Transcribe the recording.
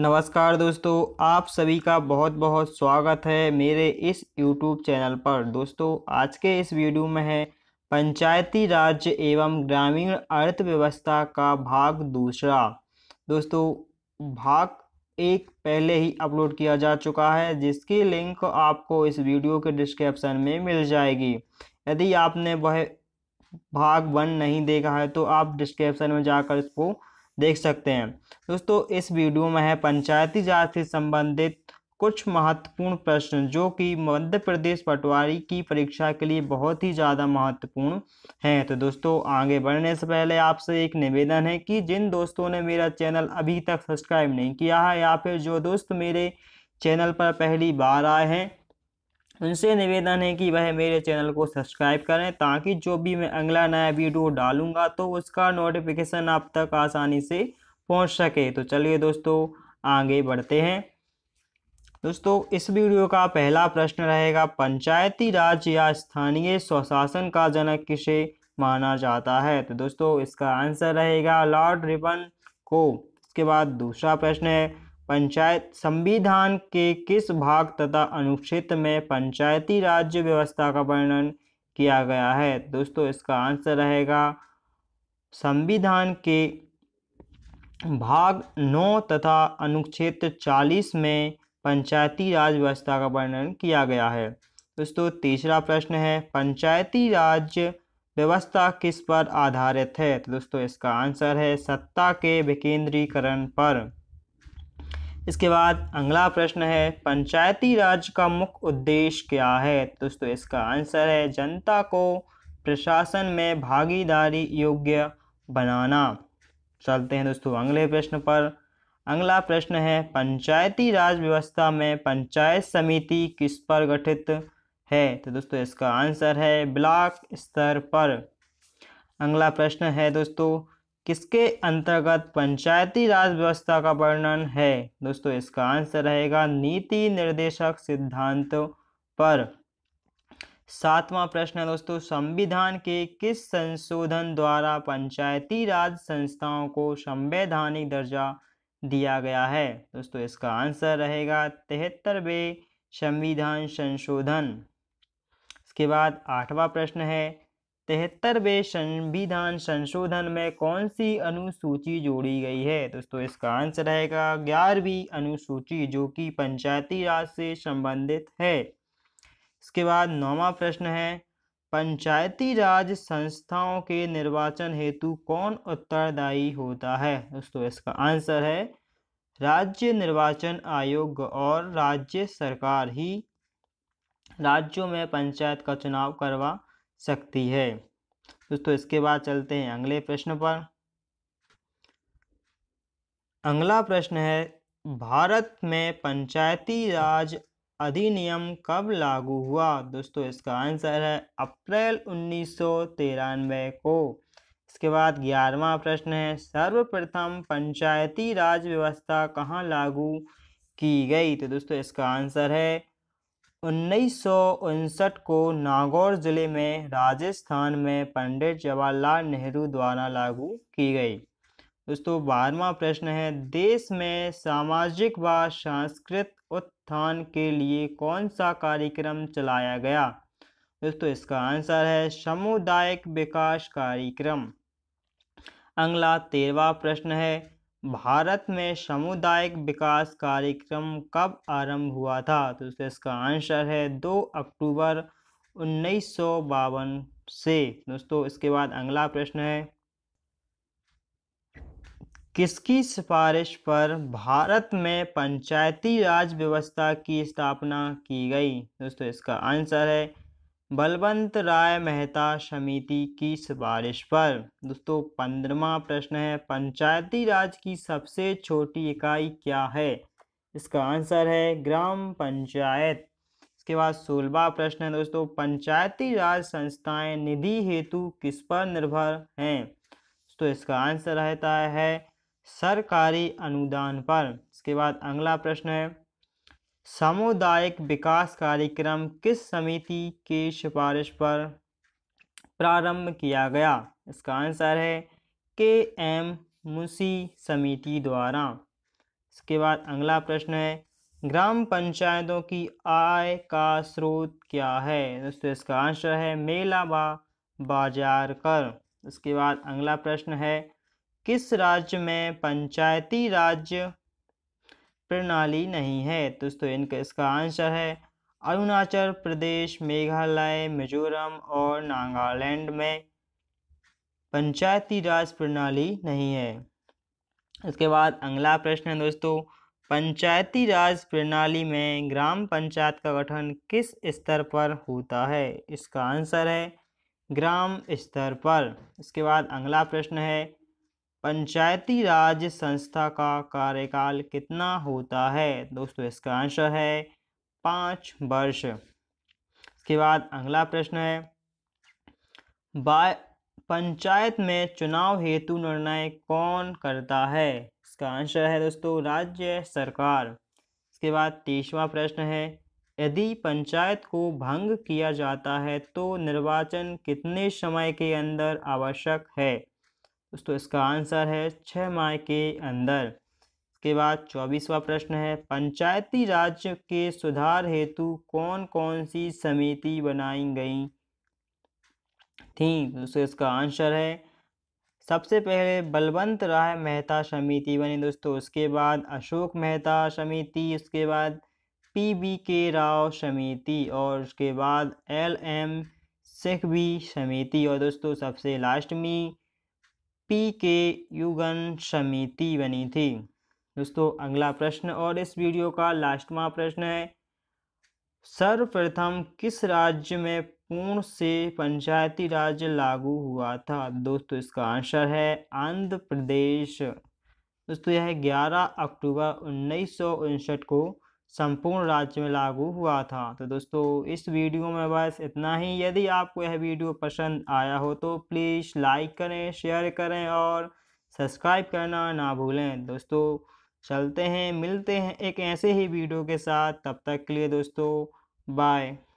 नमस्कार दोस्तों आप सभी का बहुत बहुत स्वागत है मेरे इस यूट्यूब चैनल पर दोस्तों आज के इस वीडियो में है पंचायती राज एवं ग्रामीण अर्थव्यवस्था का भाग दूसरा दोस्तों भाग एक पहले ही अपलोड किया जा चुका है जिसकी लिंक आपको इस वीडियो के डिस्क्रिप्शन में मिल जाएगी यदि आपने वह भाग वन नहीं देखा है तो आप डिस्क्रिप्शन में जाकर इसको देख सकते हैं दोस्तों इस वीडियो में है पंचायती राज से संबंधित कुछ महत्वपूर्ण प्रश्न जो कि मध्य प्रदेश पटवारी की परीक्षा के लिए बहुत ही ज़्यादा महत्वपूर्ण हैं तो दोस्तों आगे बढ़ने से पहले आपसे एक निवेदन है कि जिन दोस्तों ने मेरा चैनल अभी तक सब्सक्राइब नहीं किया है या फिर जो दोस्त मेरे चैनल पर पहली बार आए हैं उनसे निवेदन है कि वह मेरे चैनल को सब्सक्राइब करें ताकि जो भी मैं अगला नया वीडियो डालूंगा तो उसका नोटिफिकेशन आप तक आसानी से पहुंच सके तो चलिए दोस्तों आगे बढ़ते हैं दोस्तों इस वीडियो का पहला प्रश्न रहेगा पंचायती राज या स्थानीय स्वशासन का जनक किसे माना जाता है तो दोस्तों इसका आंसर रहेगा लॉर्ड रिबन को इसके बाद दूसरा प्रश्न है पंचायत संविधान के किस भाग तथा अनुच्छेद में पंचायती राज्य व्यवस्था का वर्णन किया गया है दोस्तों इसका आंसर रहेगा संविधान के भाग नौ तथा अनुच्छेद चालीस में पंचायती राज व्यवस्था का वर्णन किया गया है दोस्तों तीसरा प्रश्न है पंचायती राज व्यवस्था किस पर आधारित है तो दोस्तों इसका आंसर है सत्ता के विकेंद्रीकरण पर इसके बाद अगला प्रश्न है पंचायती राज का मुख्य उद्देश्य क्या है तो दोस्तों इसका आंसर है जनता को प्रशासन में भागीदारी योग्य बनाना चलते हैं दोस्तों अगले प्रश्न पर अगला प्रश्न है पंचायती राज व्यवस्था में पंचायत समिति किस पर गठित है तो दोस्तों इसका आंसर है ब्लॉक स्तर पर अगला प्रश्न है दोस्तों किसके अंतर्गत पंचायती राज व्यवस्था का वर्णन है दोस्तों इसका आंसर रहेगा नीति निर्देशक सिद्धांतों पर सातवां प्रश्न है दोस्तों संविधान के किस संशोधन द्वारा पंचायती राज संस्थाओं को संवैधानिक दर्जा दिया गया है दोस्तों इसका आंसर रहेगा तिहत्तरवे संविधान संशोधन इसके बाद आठवां प्रश्न है तिहत्तरवे संविधान संशोधन में कौन सी अनुसूची जोड़ी गई है दोस्तों इसका आंसर रहेगा ग्यारहवीं अनुसूची जो कि पंचायती राज से संबंधित है इसके बाद नौवा प्रश्न है पंचायती राज संस्थाओं के निर्वाचन हेतु कौन उत्तरदायी होता है दोस्तों इसका आंसर है राज्य निर्वाचन आयोग और राज्य सरकार ही राज्यों में पंचायत का चुनाव करवा सकती है दोस्तों इसके बाद चलते हैं अगले प्रश्न पर अगला प्रश्न है भारत में पंचायती राज अधिनियम कब लागू हुआ दोस्तों इसका आंसर है अप्रैल उन्नीस को इसके बाद ग्यारहवा प्रश्न है सर्वप्रथम पंचायती राज व्यवस्था कहाँ लागू की गई तो दोस्तों इसका आंसर है उन्नीस को नागौर जिले में राजस्थान में पंडित जवाहरलाल नेहरू द्वारा लागू की गई दोस्तों बारहवा प्रश्न है देश में सामाजिक व सांस्कृतिक उत्थान के लिए कौन सा कार्यक्रम चलाया गया दोस्तों इसका आंसर है सामुदायिक विकास कार्यक्रम अगला तेरवा प्रश्न है भारत में सामुदायिक विकास कार्यक्रम कब आरंभ हुआ था तो दोस्तों इसका आंसर है दो अक्टूबर उन्नीस से दोस्तों इसके बाद अगला प्रश्न है किसकी सिफारिश पर भारत में पंचायती राज व्यवस्था की स्थापना की गई दोस्तों इसका आंसर है बलवंत राय मेहता समिति की सिफारिश पर दोस्तों पंद्रवा प्रश्न है पंचायती राज की सबसे छोटी इकाई क्या है इसका आंसर है ग्राम पंचायत इसके बाद सोलवा प्रश्न है दोस्तों पंचायती राज संस्थाएं निधि हेतु किस पर निर्भर हैं तो इसका आंसर रहता है सरकारी अनुदान पर इसके बाद अगला प्रश्न है सामुदायिक विकास कार्यक्रम किस समिति की सिफारिश पर प्रारंभ किया गया इसका आंसर है के एम मुसी समिति द्वारा इसके बाद अगला प्रश्न है ग्राम पंचायतों की आय का स्रोत क्या है दोस्तों इसका आंसर है मेला व बाजार कर उसके बाद अगला प्रश्न है किस राज्य में पंचायती राज्य प्रणाली नहीं है दोस्तों तो इनका इसका आंसर है अरुणाचल प्रदेश मेघालय मिजोरम और नागालैंड में पंचायती राज प्रणाली नहीं है इसके बाद अगला प्रश्न है दोस्तों पंचायती राज प्रणाली में ग्राम पंचायत का गठन किस स्तर पर होता है इसका आंसर है ग्राम स्तर पर इसके बाद अगला प्रश्न है पंचायती राज संस्था का कार्यकाल कितना होता है दोस्तों इसका आंसर है पाँच वर्ष इसके बाद अगला प्रश्न है बाय पंचायत में चुनाव हेतु निर्णय कौन करता है इसका आंसर है दोस्तों राज्य सरकार इसके बाद तीसवा प्रश्न है यदि पंचायत को भंग किया जाता है तो निर्वाचन कितने समय के अंदर आवश्यक है दोस्तों इसका आंसर है छः माह के अंदर इसके बाद चौबीसवा प्रश्न है पंचायती राज के सुधार हेतु कौन कौन सी समिति बनाई गई थी दोस्तों इसका आंसर है सबसे पहले बलवंत राय मेहता समिति बनी दोस्तों उसके बाद अशोक मेहता समिति उसके बाद पी बी के राव समिति और उसके बाद एल एम सिख भी समिति और दोस्तों सबसे लास्ट में पी के युगन समिति बनी थी दोस्तों अगला प्रश्न और इस वीडियो का लास्टवा प्रश्न है सर्वप्रथम किस राज्य में पूर्ण से पंचायती राज लागू हुआ था दोस्तों इसका आंसर है आंध्र प्रदेश दोस्तों यह 11 अक्टूबर उन्नीस को संपूर्ण राज्य में लागू हुआ था तो दोस्तों इस वीडियो में बस इतना ही यदि आपको यह वीडियो पसंद आया हो तो प्लीज़ लाइक करें शेयर करें और सब्सक्राइब करना ना भूलें दोस्तों चलते हैं मिलते हैं एक ऐसे ही वीडियो के साथ तब तक के लिए दोस्तों बाय